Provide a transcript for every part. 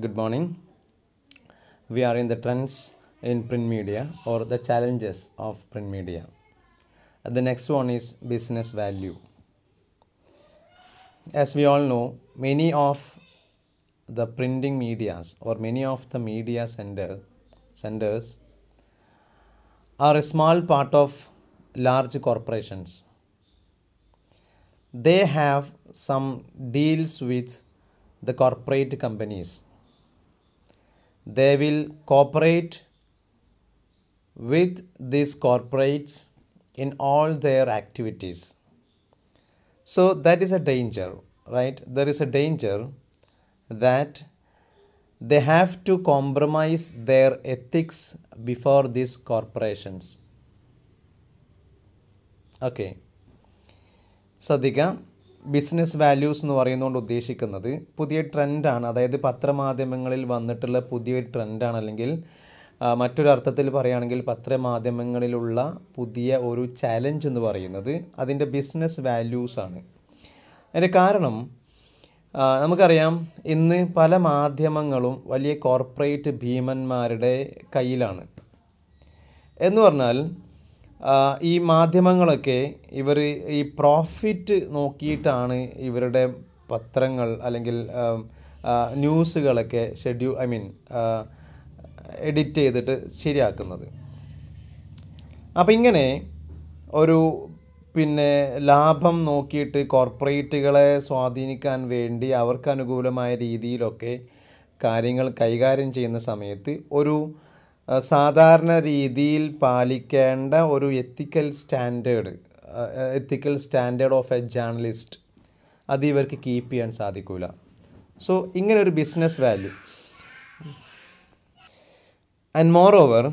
good morning we are in the trends in print media or the challenges of print media the next one is business value as we all know many of the printing medias or many of the media sender senders are a small part of large corporations they have some deals with the corporate companies they will cooperate with these corporates in all their activities. So that is a danger, right? There is a danger that they have to compromise their ethics before these corporations. Okay. Sadika. So, business values എന്ന് പറയുന്നതുകൊണ്ട് ഉദ്ദേശിക്കുന്നത് പുതിയ ട്രെൻഡാണ് അതായത് പത്രമാധ്യമങ്ങളിൽ വന്നിട്ടുള്ള പുതിയൊരു ട്രെൻഡാണ് അല്ലെങ്കിൽ മറ്റൊരർത്ഥത്തിൽ പറയുകയാണെങ്കിൽ പത്രമാധ്യമങ്ങളിലുള്ള പുതിയ ഒരു ചാലഞ്ച് എന്ന് പറയുന്നത് അതിൻ്റെ ബിസിനസ് വാല്യൂസാണ് അതിൻ്റെ കാരണം നമുക്കറിയാം ഇന്ന് പല മാധ്യമങ്ങളും വലിയ കോർപ്പറേറ്റ് ഭീമന്മാരുടെ കയ്യിലാണ് എന്ന് പറഞ്ഞാൽ ഈ മാധ്യമങ്ങളൊക്കെ ഇവർ ഈ പ്രോഫിറ്റ് നോക്കിയിട്ടാണ് ഇവരുടെ പത്രങ്ങൾ അല്ലെങ്കിൽ ന്യൂസുകളൊക്കെ ഷെഡ്യൂൾ ഐ മീൻ എഡിറ്റ് ചെയ്തിട്ട് ശരിയാക്കുന്നത് അപ്പം ഇങ്ങനെ ഒരു പിന്നെ ലാഭം നോക്കിയിട്ട് കോർപ്പറേറ്റുകളെ സ്വാധീനിക്കാൻ വേണ്ടി അവർക്ക് അനുകൂലമായ രീതിയിലൊക്കെ കാര്യങ്ങൾ കൈകാര്യം ചെയ്യുന്ന സമയത്ത് ഒരു സാധാരണ രീതിയിൽ പാലിക്കേണ്ട ഒരു ethical standard ethical standard of a journalist അത് ഇവർക്ക് കീപ്പ് ചെയ്യാൻ സാധിക്കില്ല സോ ഇങ്ങനെ ഒരു business value and moreover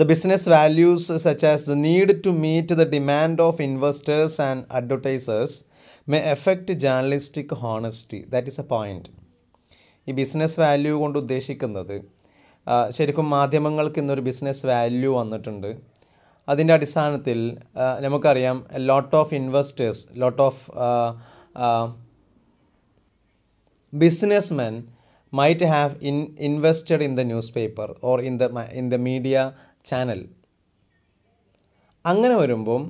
the business values such as the need to meet the demand of investors and advertisers may effect journalistic honesty that is a point ഈ business value കൊണ്ട് ഉദ്ദേശിക്കുന്നത് ശരിക്കും മാധ്യമങ്ങൾക്ക് ഇന്നൊരു business value വന്നിട്ടുണ്ട് അതിൻ്റെ അടിസ്ഥാനത്തിൽ നമുക്കറിയാം lot of investors lot of business businessmen might have in invested in the newspaper or in the in the media channel അങ്ങനെ വരുമ്പം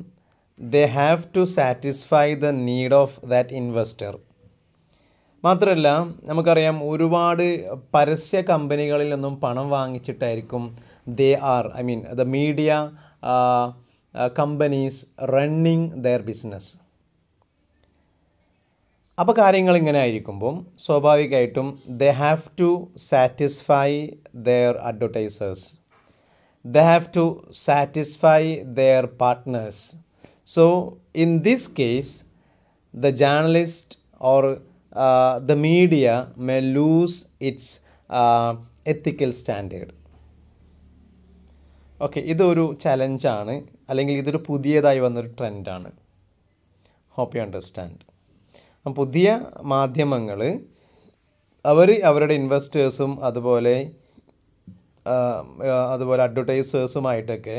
they have to satisfy the need of that investor മാത്രമല്ല നമുക്കറിയാം ഒരുപാട് പരസ്യ കമ്പനികളിൽ നിന്നും പണം വാങ്ങിച്ചിട്ടായിരിക്കും they are I mean the media companies running their business അപ്പോൾ കാര്യങ്ങൾ ഇങ്ങനെ ആയിരിക്കുമ്പം സ്വാഭാവികമായിട്ടും they have to satisfy their advertisers they have to satisfy there partners so in this case the journalist or the media may lose its ethical standard okay ഇതൊരു ചലഞ്ചാണ് അല്ലെങ്കിൽ ഇതൊരു പുതിയതായി വന്നൊരു ട്രെൻഡാണ് ഹോപ്പ് യു അണ്ടർസ്റ്റാൻഡ് പുതിയ മാധ്യമങ്ങൾ അവർ അവരുടെ ഇൻവെസ്റ്റേഴ്സും അതുപോലെ അതുപോലെ അഡ്വർടൈസേഴ്സുമായിട്ടൊക്കെ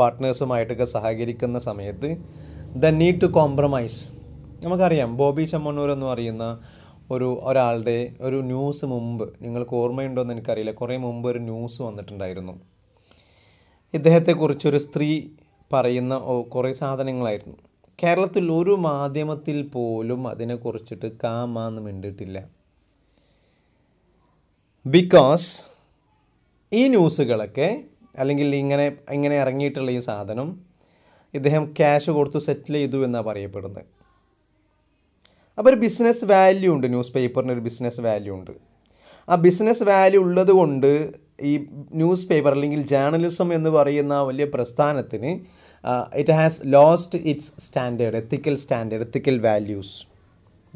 പാർട്ട്നേഴ്സുമായിട്ടൊക്കെ സഹകരിക്കുന്ന സമയത്ത് ദ നീഡ് ടു കോംപ്രമൈസ് നമുക്കറിയാം ബോബി ചമ്മണ്ണൂർ എന്ന് പറയുന്ന ഒരു ഒരാളുടെ ഒരു ന്യൂസ് മുമ്പ് നിങ്ങൾക്ക് ഓർമ്മയുണ്ടോ എന്ന് എനിക്കറിയില്ല കുറേ മുമ്പ് ഒരു ന്യൂസ് വന്നിട്ടുണ്ടായിരുന്നു ഇദ്ദേഹത്തെക്കുറിച്ചൊരു സ്ത്രീ പറയുന്ന കുറേ സാധനങ്ങളായിരുന്നു കേരളത്തിൽ ഒരു മാധ്യമത്തിൽ പോലും അതിനെക്കുറിച്ചിട്ട് കാമാന്ന് മിണ്ടിട്ടില്ല ബിക്കോസ് ഈ ന്യൂസുകളൊക്കെ അല്ലെങ്കിൽ ഇങ്ങനെ ഇങ്ങനെ ഇറങ്ങിയിട്ടുള്ള ഈ സാധനം ഇദ്ദേഹം ക്യാഷ് കൊടുത്ത് സെറ്റിൽ ചെയ്തു എന്നാണ് പറയപ്പെടുന്നത് അപ്പോൾ ഒരു ബിസിനസ് വാല്യൂ ഉണ്ട് ന്യൂസ് പേപ്പറിന് ഒരു ബിസിനസ് വാല്യൂ ഉണ്ട് ആ ബിസിനസ് വാല്യൂ ഉള്ളത് കൊണ്ട് ഈ ന്യൂസ് പേപ്പർ അല്ലെങ്കിൽ ജേർണലിസം എന്ന് പറയുന്ന വലിയ പ്രസ്ഥാനത്തിന് it has lost its standard ethical standard ethical values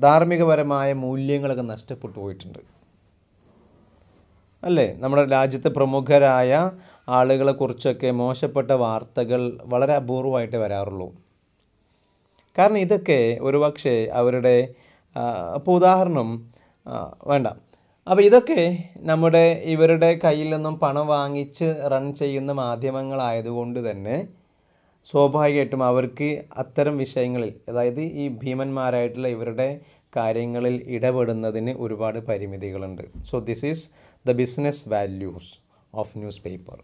ധാർമ്മികപരമായ മൂല്യങ്ങളൊക്കെ നഷ്ടപ്പെട്ടു പോയിട്ടുണ്ട് അല്ലേ നമ്മുടെ രാജ്യത്തെ പ്രമുഖരായ ആളുകളെക്കുറിച്ചൊക്കെ മോശപ്പെട്ട വാർത്തകൾ വളരെ അപൂർവമായിട്ട് വരാറുള്ളൂ കാരണം ഇതൊക്കെ ഒരുപക്ഷെ അവരുടെ അപ്പോൾ ഉദാഹരണം വേണ്ട അപ്പോൾ ഇതൊക്കെ നമ്മുടെ ഇവരുടെ കയ്യിൽ നിന്നും പണം വാങ്ങിച്ച് റൺ ചെയ്യുന്ന മാധ്യമങ്ങളായതുകൊണ്ട് തന്നെ സ്വാഭാവികമായിട്ടും അവർക്ക് അത്തരം വിഷയങ്ങളിൽ അതായത് ഈ ഭീമന്മാരായിട്ടുള്ള ഇവരുടെ കാര്യങ്ങളിൽ ഇടപെടുന്നതിന് ഒരുപാട് പരിമിതികളുണ്ട് so this is the business values of newspaper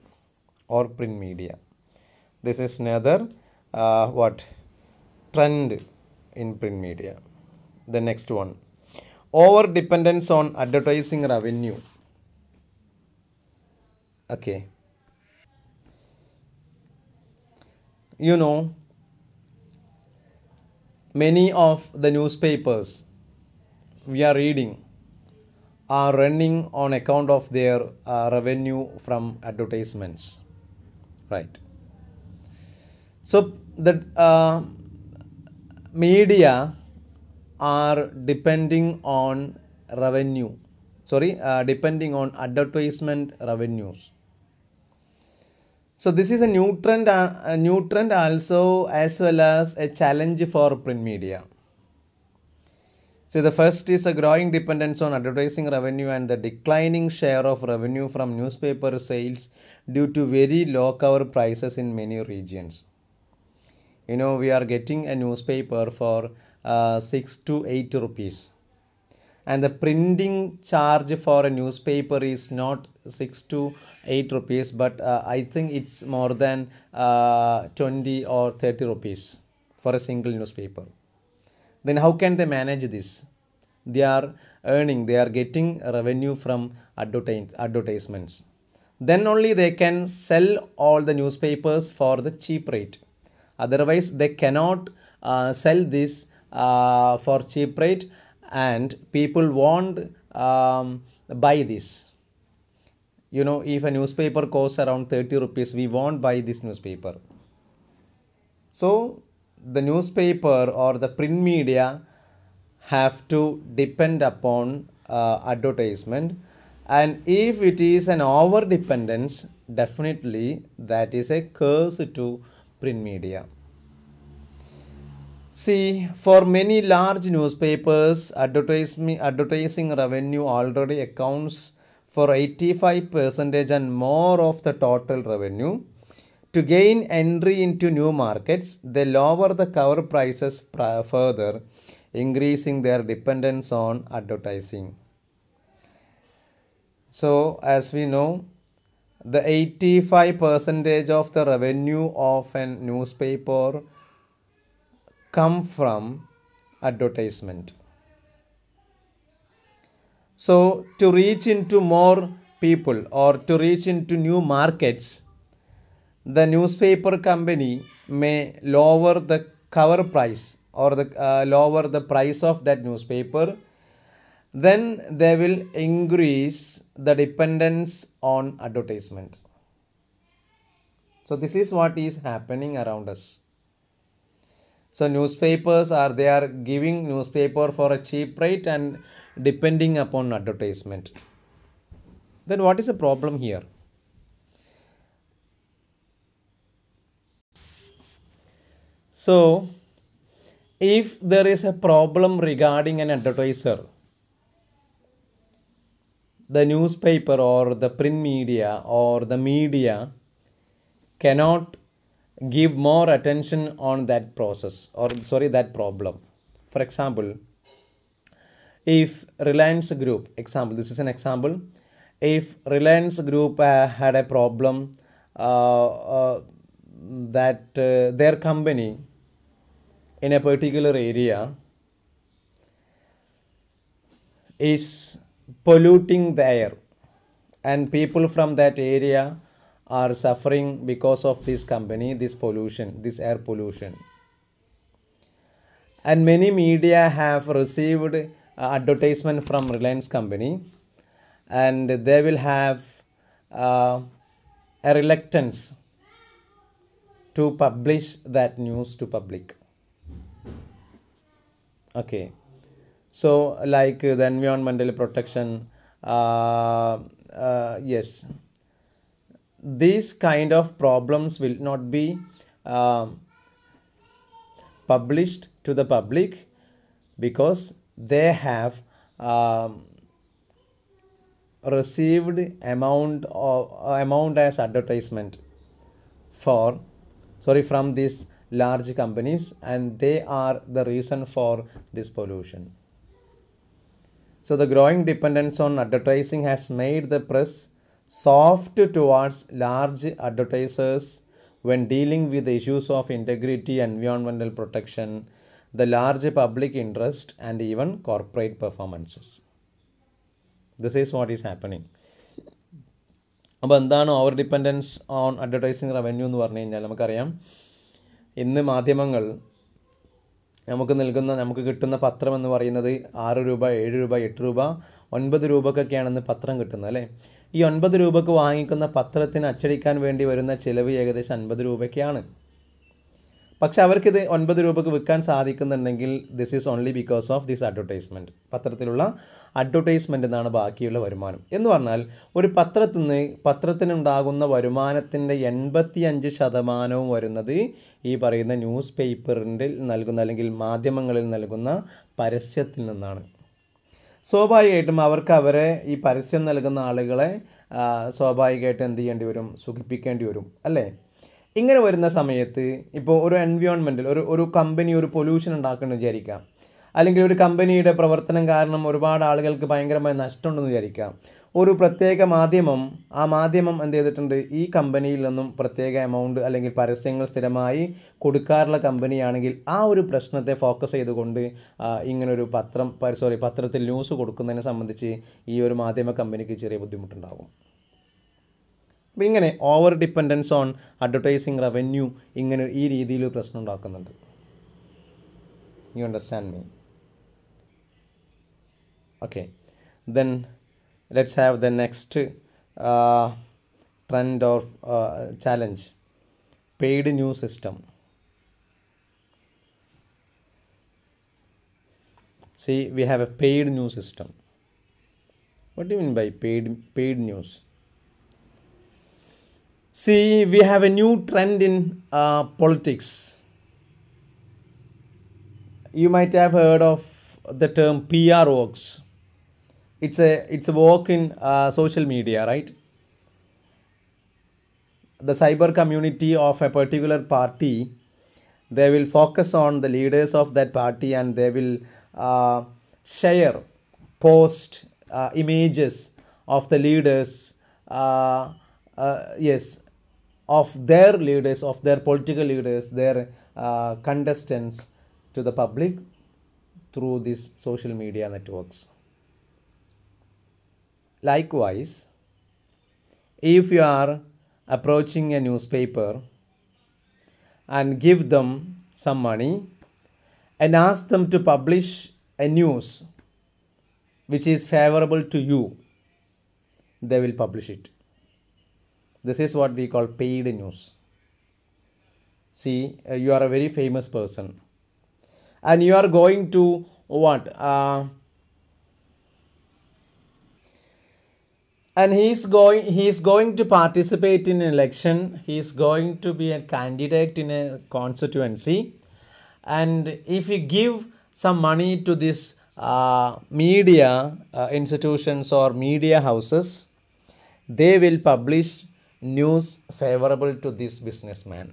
or print media this is neither what trend in print media the next one over dependence on advertising revenue okay you know many of the newspapers we are reading are running on account of their uh, revenue from advertisements right so the uh, media are depending on revenue sorry uh, depending on advertisement revenues so this is a new trend uh, a new trend also as well as a challenge for print media so the first is a growing dependence on advertising revenue and the declining share of revenue from newspaper sales due to very low cover prices in many regions you know we are getting a newspaper for uh, 6 to 8 rupees and the printing charge for a newspaper is not 6 to 8 rupees but uh, i think it's more than uh, 20 or 30 rupees for a single newspaper then how can they manage this they are earning they are getting revenue from advertisements then only they can sell all the newspapers for the cheap rate otherwise they cannot uh, sell this uh, for cheap rate and people won't um, buy this you know if a newspaper costs around 30 rupees we won't buy this newspaper so the newspaper or the print media have to depend upon uh, advertisement and if it is an over dependence definitely that is a curse to print media. See, for many large newspapers, advertising revenue already accounts for 85% and more of the total revenue. To gain entry into new markets, they lower the cover prices further, increasing their dependence on advertising. So, as we know, the 85 percentage of the revenue of a newspaper come from advertisement so to reach into more people or to reach into new markets the newspaper company may lower the cover price or the uh, lower the price of that newspaper then they will increase the dependence on advertisement. So this is what is happening around us. So newspapers are they are giving newspaper for a cheap rate and depending upon advertisement. Then what is the problem here? So if there is a problem regarding an advertiser, the newspaper or the print media or the media cannot give more attention on that process or sorry that problem for example if reliance group example this is an example if reliance group uh, had a problem uh, uh, that uh, their company in a particular area is polluting the air and people from that area are suffering because of this company this pollution this air pollution and many media have received uh, advertisement from reliance company and they will have uh, a reluctance to publish that news to public okay so like uh, the environmental protection uh, uh, yes these kind of problems will not be uh, published to the public because they have um, received amount of amount as advertisement for sorry from these large companies and they are the reason for this pollution So the growing dependence on advertising has made the press soft towards large advertisers when dealing with issues of integrity, environmental protection, the large public interest and even corporate performances. This is what is happening. അപ്പോൾ എന്താണ് over dependence on advertising revenue എന്ന് പറഞ്ഞു കഴിഞ്ഞാൽ നമുക്കറിയാം ഇന്ന് മാധ്യമങ്ങൾ നമുക്ക് നൽകുന്ന നമുക്ക് കിട്ടുന്ന പത്രം എന്ന് പറയുന്നത് ആറ് രൂപ ഏഴ് രൂപ എട്ട് രൂപ ഒൻപത് രൂപക്കൊക്കെയാണെന്ന് പത്രം കിട്ടുന്നത് അല്ലേ ഈ ഒൻപത് രൂപക്ക് വാങ്ങിക്കുന്ന പത്രത്തിന് അച്ചടിക്കാൻ വേണ്ടി വരുന്ന ചിലവ് ഏകദേശം അൻപത് രൂപയ്ക്കാണ് പക്ഷേ അവർക്കിത് ഒൻപത് രൂപക്ക് വിൽക്കാൻ സാധിക്കുന്നുണ്ടെങ്കിൽ this is only because of this advertisement പത്രത്തിലുള്ള അഡ്വർടൈസ്മെൻ്റ് എന്നാണ് ബാക്കിയുള്ള വരുമാനം എന്ന് പറഞ്ഞാൽ ഒരു പത്രത്തിൽ നിന്ന് പത്രത്തിനുണ്ടാകുന്ന വരുമാനത്തിൻ്റെ എൺപത്തി അഞ്ച് ശതമാനവും വരുന്നത് ഈ പറയുന്ന ന്യൂസ് പേപ്പറിൻ്റെ നൽകുന്ന അല്ലെങ്കിൽ മാധ്യമങ്ങളിൽ നൽകുന്ന പരസ്യത്തിൽ നിന്നാണ് സ്വാഭാവികമായിട്ടും അവർക്ക് അവരെ ഈ പരസ്യം നൽകുന്ന ആളുകളെ സ്വാഭാവികമായിട്ട് എന്ത് ചെയ്യേണ്ടി വരും സുഖിപ്പിക്കേണ്ടി വരും അല്ലേ ഇങ്ങനെ വരുന്ന സമയത്ത് ഇപ്പോൾ ഒരു എൻവയോൺമെൻറ്റിൽ ഒരു ഒരു കമ്പനി ഒരു പൊല്യൂഷൻ ഉണ്ടാക്കണമെന്ന് വിചാരിക്കാം അല്ലെങ്കിൽ ഒരു കമ്പനിയുടെ പ്രവർത്തനം കാരണം ഒരുപാട് ആളുകൾക്ക് ഭയങ്കരമായ നഷ്ടമുണ്ടെന്ന് വിചാരിക്കാം ഒരു പ്രത്യേക മാധ്യമം ആ മാധ്യമം എന്ത് ചെയ്തിട്ടുണ്ട് ഈ കമ്പനിയിൽ നിന്നും പ്രത്യേക എമൗണ്ട് അല്ലെങ്കിൽ പരസ്യങ്ങൾ സ്ഥിരമായി കൊടുക്കാറുള്ള കമ്പനിയാണെങ്കിൽ ആ ഒരു പ്രശ്നത്തെ ഫോക്കസ് ചെയ്തുകൊണ്ട് ഇങ്ങനൊരു പത്രം സോറി പത്രത്തിൽ ന്യൂസ് കൊടുക്കുന്നതിനെ സംബന്ധിച്ച് ഈ ഒരു മാധ്യമ കമ്പനിക്ക് ചെറിയ ബുദ്ധിമുട്ടുണ്ടാകും അപ്പം ഇങ്ങനെ over dependence on advertising revenue ഇങ്ങനെ ഈ രീതിയിൽ പ്രശ്നം ഉണ്ടാക്കുന്നുണ്ട് you understand me okay then let's have the next uh, trend or uh, challenge paid new system see we have a paid news system what do you mean by paid paid news see we have a new trend in uh, politics you might have heard of the term pr works it's a it's a walk in uh, social media right the cyber community of a particular party they will focus on the leaders of that party and they will uh, share post uh, images of the leaders uh, uh yes of their leaders of their political leaders their uh, contestants to the public through these social media networks Likewise, if you are approaching a newspaper and give them some money and ask them to publish a news which is favorable to you, they will publish it. This is what we call paid news. See, uh, you are a very famous person and you are going to what? Uh, and he is going he is going to participate in election he is going to be a candidate in a constituency and if you give some money to this uh, media uh, institutions or media houses they will publish news favorable to this businessman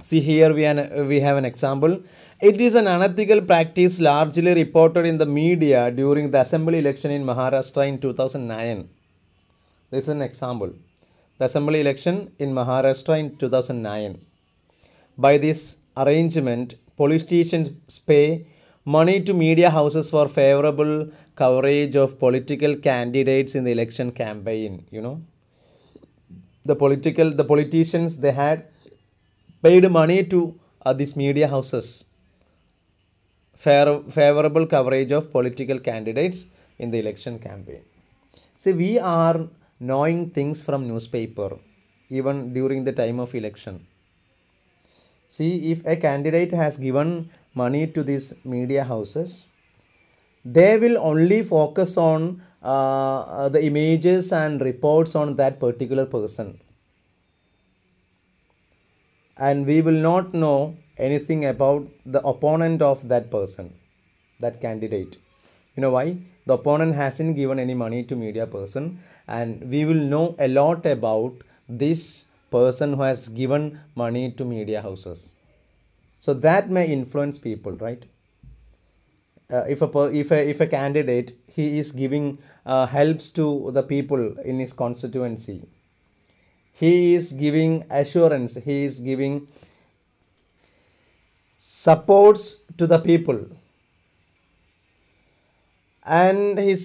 see here we, are we have an example it is an unethical practice largely reported in the media during the assembly election in Maharashtra in 2009. This is an example. The assembly election in Maharashtra in 2009. By this arrangement, politicians pay money to media houses for favorable coverage of political candidates in the election campaign. You know, the political, the politicians, they had paid money to uh, these media houses favorable coverage of political candidates in the election campaign. See, we are knowing things from newspaper even during the time of election. See, if a candidate has given money to these media houses, they will only focus on uh, the images and reports on that particular person. And we will not know anything about the opponent of that person, that candidate. You know why? The opponent hasn't given any money to media person and we will know a lot about this person who has given money to media houses. So that may influence people, right? Uh, if a if a if a candidate he is giving uh, helps to the people in his constituency, he is giving assurance. He is giving supports to the people and his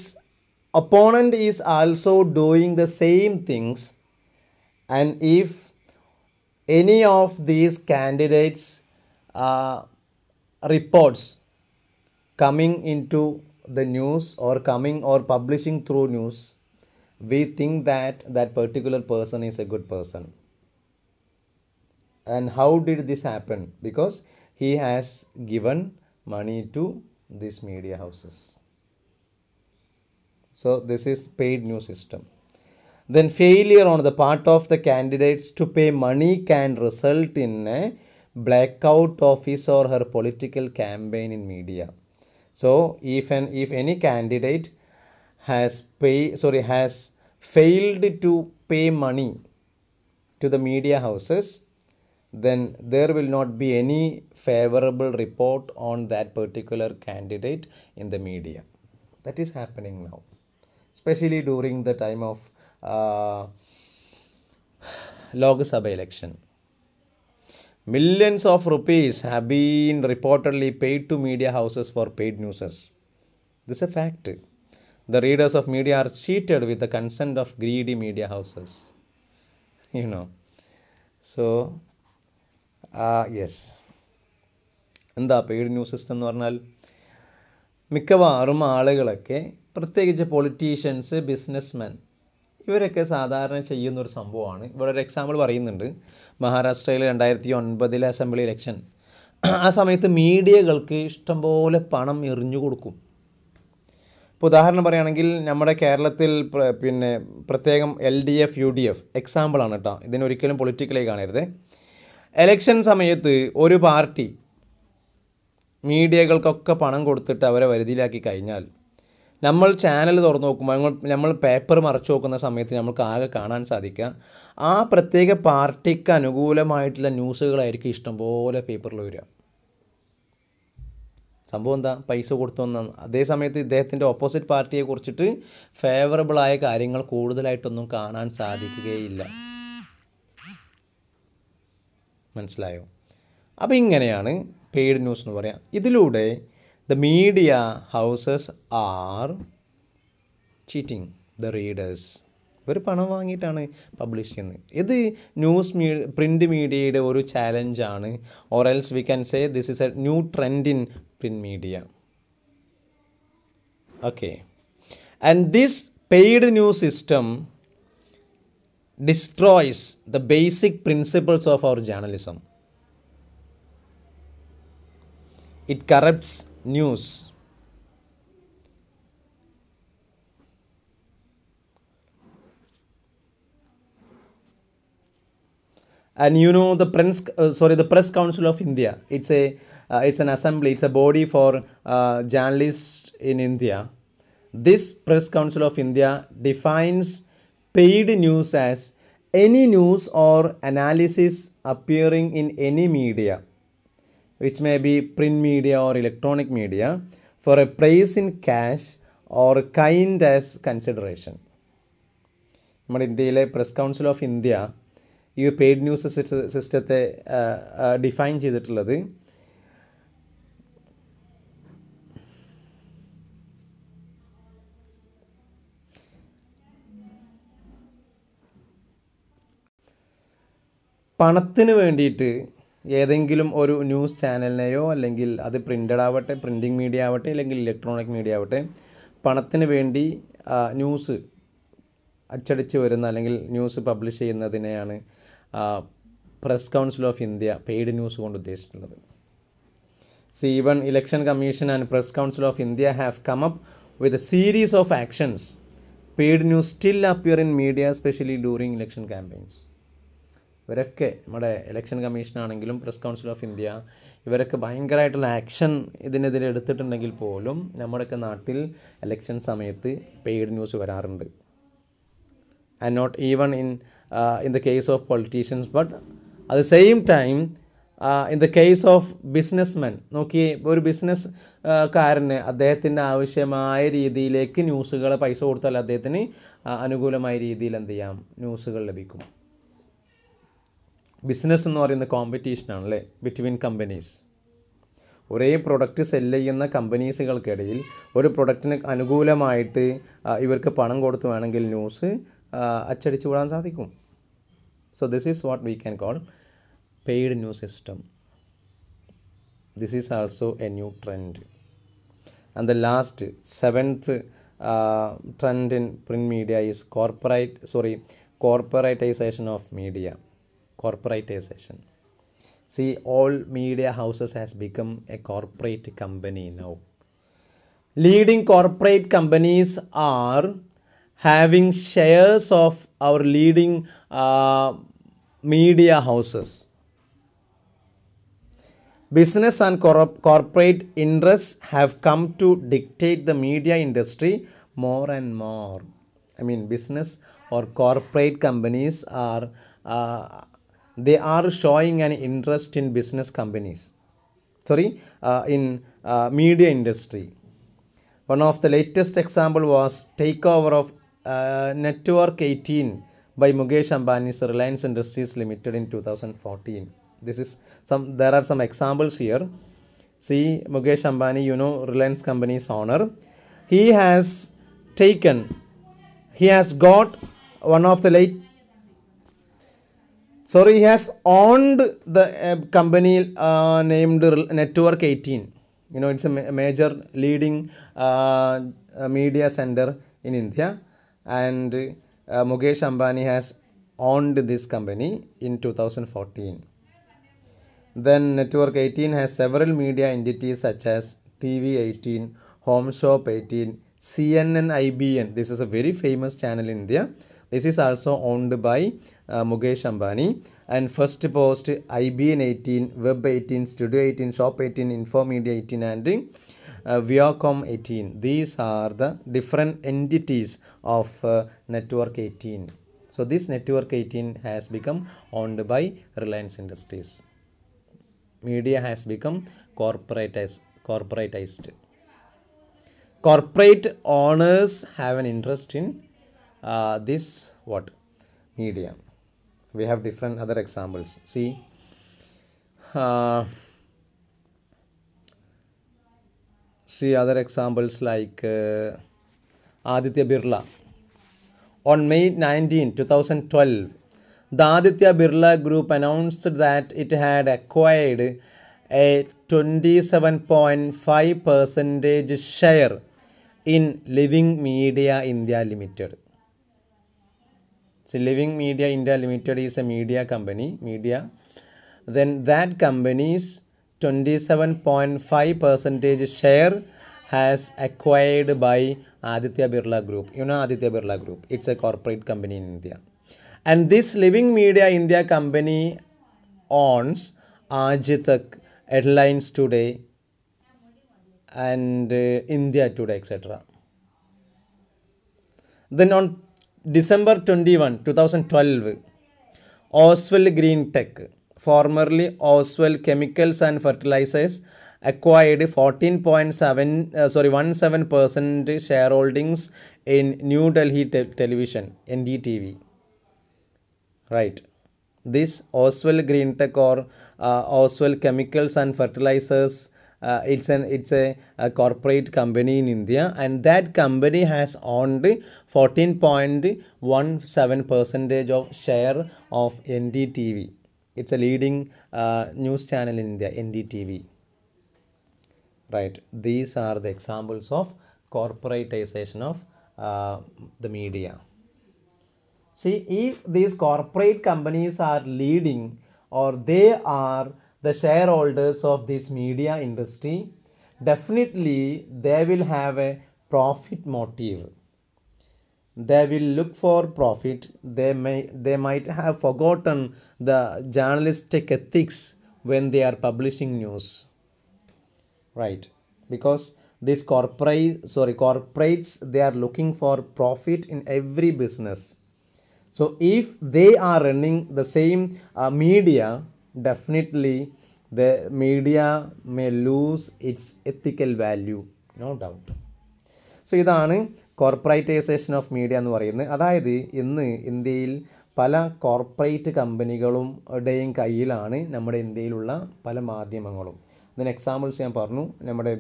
opponent is also doing the same things and if any of these candidates uh, reports coming into the news or coming or publishing through news we think that that particular person is a good person and how did this happen because he has given money to these media houses. So this is paid news system. Then failure on the part of the candidates to pay money can result in a blackout of his or her political campaign in media. So if an if any candidate has pay sorry has failed to pay money to the media houses then there will not be any favorable report on that particular candidate in the media. That is happening now, especially during the time of uh, Lok Sabha election. Millions of rupees have been reportedly paid to media houses for paid newses. This is a fact. The readers of media are cheated with the consent of greedy media houses. You know. So, yes എന്താ paid news system എന്ന് പറഞ്ഞാൽ മിക്കവാറും ആളുകളൊക്കെ പ്രത്യേകിച്ച് politicians businessmen ഇവരൊക്കെ സാധാരണ ചെയ്യുന്ന ഒരു സംഭവമാണ് ഇവിടെ ഒരു എക്സാമ്പിൾ പറയുന്നുണ്ട് മഹാരാഷ്ട്രയിൽ രണ്ടായിരത്തി ഒൻപതിലെ അസംബ്ലി ഇലക്ഷൻ ആ സമയത്ത് മീഡിയകൾക്ക് ഇഷ്ടംപോലെ പണം എറിഞ്ഞു കൊടുക്കും ഇപ്പോൾ ഉദാഹരണം പറയുകയാണെങ്കിൽ നമ്മുടെ കേരളത്തിൽ പിന്നെ പ്രത്യേകം L D F U D F എക്സാമ്പിളാണ് കേട്ടോ ഇതിനൊരിക്കലും പൊളിറ്റിക്കലായി കാണരുത് എലക്ഷൻ സമയത്ത് ഒരു പാർട്ടി മീഡിയകൾക്കൊക്കെ പണം കൊടുത്തിട്ട് അവരെ വരുതിയിലാക്കി കഴിഞ്ഞാൽ നമ്മൾ ചാനൽ തുറന്നു നോക്കുമ്പോൾ നമ്മൾ നമ്മൾ പേപ്പർ മറച്ചു നോക്കുന്ന സമയത്ത് നമുക്ക് ആകെ കാണാൻ സാധിക്കുക ആ പ്രത്യേക പാർട്ടിക്ക് അനുകൂലമായിട്ടുള്ള ന്യൂസുകളായിരിക്കും ഇഷ്ടംപോലെ പേപ്പറിൽ വരിക സംഭവം എന്താ പൈസ കൊടുത്തു വന്നാണ് അതേ സമയത്ത് ഇദ്ദേഹത്തിൻ്റെ ഓപ്പോസിറ്റ് പാർട്ടിയെ കുറിച്ചിട്ട് ഫേവറബിളായ കാര്യങ്ങൾ കൂടുതലായിട്ടൊന്നും കാണാൻ സാധിക്കുകയില്ല മനസ്സിലായോ അപ്പോൾ ഇങ്ങനെയാണ് പെയ്ഡ് ന്യൂസ് എന്ന് പറയാം ഇതിലൂടെ the media houses are cheating the readers ഇവർ പണം വാങ്ങിയിട്ടാണ് പബ്ലിഷ് ചെയ്യുന്നത് ഇത് ന്യൂസ് മീ പ്രിൻ്റ് മീഡിയയുടെ ഒരു ചാലഞ്ചാണ് or else we can say this is a new trend in print media okay and this paid news system destroys the basic principles of our journalism. It corrupts news. And you know the press, uh, sorry, the Press Council of India. It's a, uh, it's an assembly. It's a body for uh, journalists in India. This Press Council of India defines paid news as any news or analysis appearing in any media which may be print media or electronic media for a price in cash or kind as consideration നമ്മുടെ ഇന്ത്യയിലെ press council of India ഈ paid news സിസ്റ്റത്തെ define ചെയ്തിട്ടുള്ളത് പണത്തിന് വേണ്ടിയിട്ട് ഏതെങ്കിലും ഒരു news ചാനലിനെയോ അല്ലെങ്കിൽ അത് പ്രിൻ്റഡ് ആവട്ടെ പ്രിൻറ്റിംഗ് മീഡിയ ആവട്ടെ അല്ലെങ്കിൽ ഇലക്ട്രോണിക് മീഡിയ ആവട്ടെ പണത്തിന് വേണ്ടി ന്യൂസ് അച്ചടിച്ച് വരുന്ന അല്ലെങ്കിൽ ന്യൂസ് പബ്ലിഷ് ചെയ്യുന്നതിനെയാണ് press council of India paid news കൊണ്ട് ഉദ്ദേശിക്കുന്നത് see one election commission and press council of India have come up with a series of actions paid news still appear in media specially during election campaigns ഇവരൊക്കെ നമ്മുടെ election കമ്മീഷനാണെങ്കിലും press council of India ഇവരൊക്കെ ഭയങ്കരമായിട്ടുള്ള action ഇതിനെതിരെ എടുത്തിട്ടുണ്ടെങ്കിൽ പോലും നമ്മുടെയൊക്കെ നാട്ടിൽ ഇലക്ഷൻ സമയത്ത് പെയ്ഡ് ന്യൂസ് വരാറുണ്ട് and not even in in the case of politicians but at the same time in the case of business men നോക്കി ഒരു ബിസിനസ് uh, കാരന് അദ്ദേഹത്തിന് ആവശ്യമായ രീതിയിലേക്ക് ന്യൂസുകൾ പൈസ കൊടുത്താൽ അദ്ദേഹത്തിന് uh, അനുകൂലമായ രീതിയിൽ എന്ത് ചെയ്യാം ന്യൂസുകൾ ലഭിക്കും ബിസിനസ് എന്ന് പറയുന്ന കോമ്പറ്റീഷനാണ് അല്ലേ ബിറ്റ്വീൻ കമ്പനീസ് ഒരേ പ്രൊഡക്റ്റ് സെല് ചെയ്യുന്ന കമ്പനീസുകൾക്കിടയിൽ ഒരു പ്രൊഡക്റ്റിന് അനുകൂലമായിട്ട് ഇവർക്ക് പണം കൊടുത്തു വേണമെങ്കിൽ ന്യൂസ് അച്ചടിച്ചു വിടാൻ സാധിക്കും so this is what we can call paid new system this is also a new trend and the last seventh trend in print media is corporate sorry corporatization of media corporatization see all media houses has become a corporate company now leading corporate companies are having shares of our leading uh, media houses business and corporate interests have come to dictate the media industry more and more i mean business or corporate companies are uh, they are showing an interest in business companies, sorry, uh, in uh, media industry. One of the latest example was takeover of uh, Network 18 by Mukesh Ambani's Reliance Industries Limited in 2014. This is some, there are some examples here. See, Mugesh Ambani, you know, Reliance company's owner. He has taken, he has got one of the late sorry he has owned the uh, company uh, named network 18 you know it's a ma major leading uh, uh, media center in india and uh, mukesh ambani has owned this company in 2014 then network 18 has several media entities such as tv 18 home shop 18 cnn ibn this is a very famous channel in india this is also owned by uh, Shambani Ambani. And first post IBN 18, Web 18, Studio 18, Shop 18, Infomedia 18 and uh, Viacom 18. These are the different entities of uh, Network 18. So this Network 18 has become owned by Reliance Industries. Media has become corporatized. corporatized. Corporate owners have an interest in uh, this what medium we have different other examples see uh, see other examples like uh, Aditya Birla on May 19 2012 the Aditya Birla group announced that it had acquired a 27.5 percentage share in Living Media India Limited so Living Media India Limited is a media company, media. Then that company's 27.5 percentage share has acquired by Aditya Birla Group. You know Aditya Birla Group. It's a corporate company in India. And this Living Media India company owns Ajitak Airlines Today and uh, India Today, etc. Then on December 21, 2012, Oswell Green Tech, formerly Oswell Chemicals and Fertilizers, acquired 14.7 uh, sorry 17% shareholdings in New Delhi te Television NDTV. Right. This Oswell Green Tech or uh, Oswell Chemicals and Fertilizers uh, it's an it's a, a, corporate company in India and that company has owned 14.17 percentage of share of NDTV. It's a leading uh, news channel in India, NDTV. Right, these are the examples of corporatization of uh, the media. See, if these corporate companies are leading or they are the shareholders of this media industry, definitely they will have a profit motive. They will look for profit. They may they might have forgotten the journalistic ethics when they are publishing news. Right. Because these corporate sorry corporates they are looking for profit in every business. So if they are running the same uh, media definitely the media may lose its ethical value no doubt so ഇതാണ് corporatization of media എന്ന് പറയുന്നത് അതായത് ഇന്ന് ഇന്ത്യയിൽ പല corporate കമ്പനികളുടെയും കയ്യിലാണ് നമ്മുടെ ഇന്ത്യയിലുള്ള പല മാധ്യമങ്ങളും അതിന് എക്സാമ്പിൾസ് ഞാൻ പറഞ്ഞു നമ്മുടെ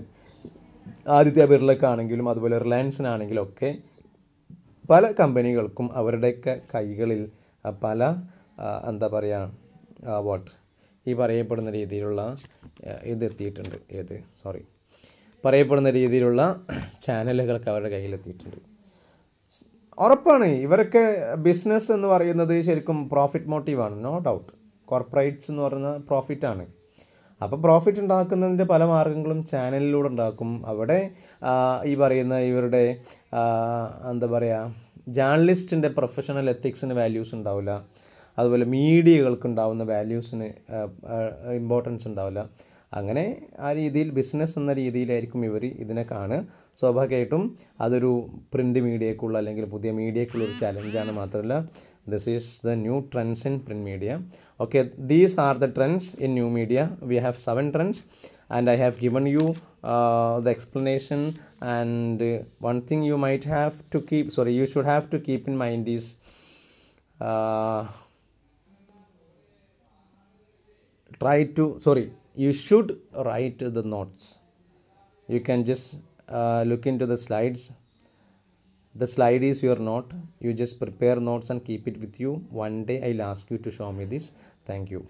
ആദിത്യ ബിർലക്കാണെങ്കിലും അതുപോലെ റിലയൻസിനാണെങ്കിലും ഒക്കെ പല കമ്പനികൾക്കും അവരുടെയൊക്കെ കൈകളിൽ പല എന്താ പറയുക വാട്ട് ഈ പറയപ്പെടുന്ന രീതിയിലുള്ള ഇതെത്തിയിട്ടുണ്ട് ഏത് സോറി പറയപ്പെടുന്ന രീതിയിലുള്ള ചാനലുകളൊക്കെ അവരുടെ കയ്യിലെത്തിയിട്ടുണ്ട് ഉറപ്പാണ് ഇവരൊക്കെ ബിസിനസ് എന്ന് പറയുന്നത് ശരിക്കും പ്രോഫിറ്റ് മോട്ടീവാണ് നോ ഡൗട്ട് കോർപ്പറേറ്റ്സ് എന്ന് പറയുന്ന പ്രോഫിറ്റാണ് അപ്പോൾ പ്രോഫിറ്റ് ഉണ്ടാക്കുന്നതിൻ്റെ പല മാർഗങ്ങളും ചാനലിലൂടെ ഉണ്ടാക്കും അവിടെ ഈ പറയുന്ന ഇവരുടെ എന്താ പറയുക ജേർണലിസ്റ്റിൻ്റെ പ്രൊഫഷണൽ എത്തിക്സിന് വാല്യൂസ് ഉണ്ടാവില്ല അതുപോലെ മീഡിയകൾക്കുണ്ടാവുന്ന വാല്യൂസിന് ഇമ്പോർട്ടൻസ് ഉണ്ടാവില്ല അങ്ങനെ ആ രീതിയിൽ ബിസിനസ് എന്ന രീതിയിലായിരിക്കും ഇവർ ഇതിനെ കാണുക സ്വാഭാവികമായിട്ടും അതൊരു പ്രിൻ്റ് മീഡിയക്കുള്ള അല്ലെങ്കിൽ പുതിയ മീഡിയക്കുള്ളൊരു ഒരു ചലഞ്ചാണ് മാത്രമല്ല this is the new trends in print media okay these are the trends in new media we have seven trends and I have given you the explanation and one thing you might have to keep sorry you should have to keep in mind these try to sorry you should write the notes you can just uh, look into the slides the slide is your note you just prepare notes and keep it with you one day i'll ask you to show me this thank you